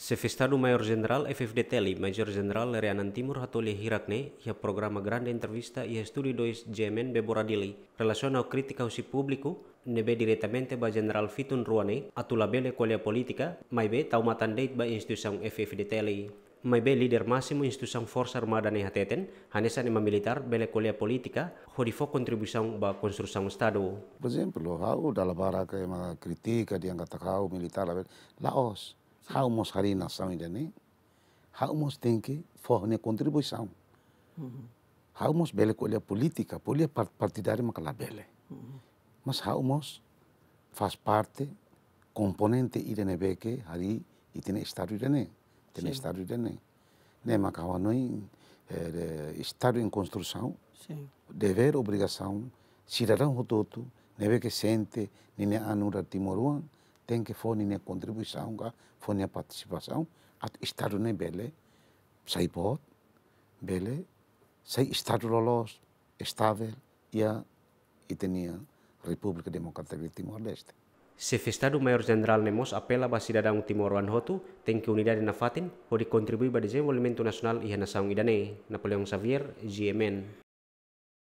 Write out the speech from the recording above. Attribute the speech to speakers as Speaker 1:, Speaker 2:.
Speaker 1: Sefestado Mayor General Teli, Major Jenderal Lerianan Timur Hatole Hirakne, ia programa grande entrevista ia studi dois Jemen Beboradili, relasional ao crítica ao publiku, nebe diretamente ba Jenderal Fitun Ruane, atula bele kualia politika, maibe tau date ba FFD Teli. Maibe lider masimu institusang Forza Armada ne hateten, hanesan ima militar bele kualia politika hodifo kontribusang ba konstrusang Estado. Por exemplo,
Speaker 2: hau dalabaraka ema kritika diangkatakau militar, Laos, How must Harina sound in it? How tem que for contribuição? Uhum. How must bele política, política partidária macala bele. Uhum. Mas how must faz parte componente irene beke hari tem estado irene, tem estado irene. Ne macawa noi eh, estado em construção, dever obrigação cidadão rototo, neve que sente, nine anura timoruan, tem que forem na contribuição, forem na participação, at Estado nem bele, sai bot, bele, sai loss lolos, estável, e a e tinha República Democrática de Timor-Leste.
Speaker 1: Se festado Maior General Nemos apela ba cidadão timoruan hotu, tem que unidade na fatin, pode contribuir para desenvolvimento nacional e a nação idane. Napoleão Xavier, GMN.